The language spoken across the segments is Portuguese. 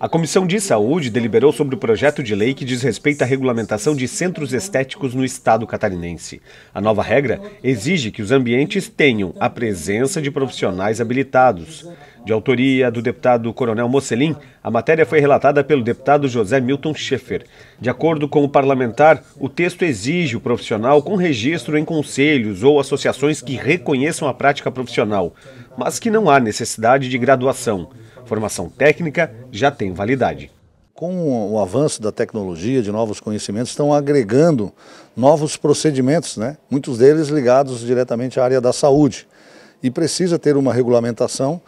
A Comissão de Saúde deliberou sobre o projeto de lei que diz respeito à regulamentação de centros estéticos no estado catarinense. A nova regra exige que os ambientes tenham a presença de profissionais habilitados. De autoria do deputado Coronel Mocelin, a matéria foi relatada pelo deputado José Milton Schaefer. De acordo com o parlamentar, o texto exige o profissional com registro em conselhos ou associações que reconheçam a prática profissional, mas que não há necessidade de graduação. Formação técnica já tem validade. Com o avanço da tecnologia, de novos conhecimentos, estão agregando novos procedimentos, né? muitos deles ligados diretamente à área da saúde. E precisa ter uma regulamentação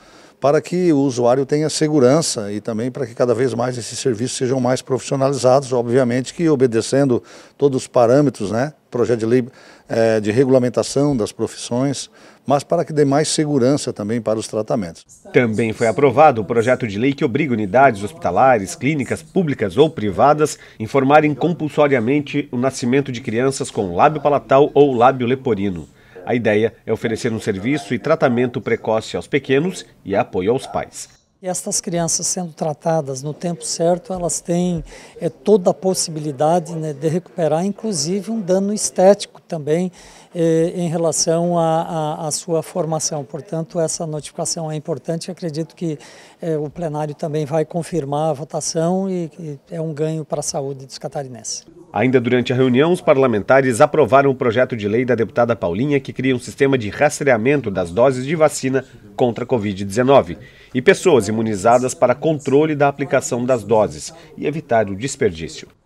para que o usuário tenha segurança e também para que cada vez mais esses serviços sejam mais profissionalizados, obviamente que obedecendo todos os parâmetros, né? projeto de lei é, de regulamentação das profissões, mas para que dê mais segurança também para os tratamentos. Também foi aprovado o projeto de lei que obriga unidades hospitalares, clínicas públicas ou privadas informarem compulsoriamente o nascimento de crianças com lábio palatal ou lábio leporino. A ideia é oferecer um serviço e tratamento precoce aos pequenos e apoio aos pais. E estas crianças sendo tratadas no tempo certo, elas têm é, toda a possibilidade né, de recuperar, inclusive, um dano estético também é, em relação à sua formação. Portanto, essa notificação é importante. Acredito que é, o plenário também vai confirmar a votação e, e é um ganho para a saúde dos catarinenses. Ainda durante a reunião, os parlamentares aprovaram o projeto de lei da deputada Paulinha que cria um sistema de rastreamento das doses de vacina contra a Covid-19 e pessoas imunizadas para controle da aplicação das doses e evitar o desperdício.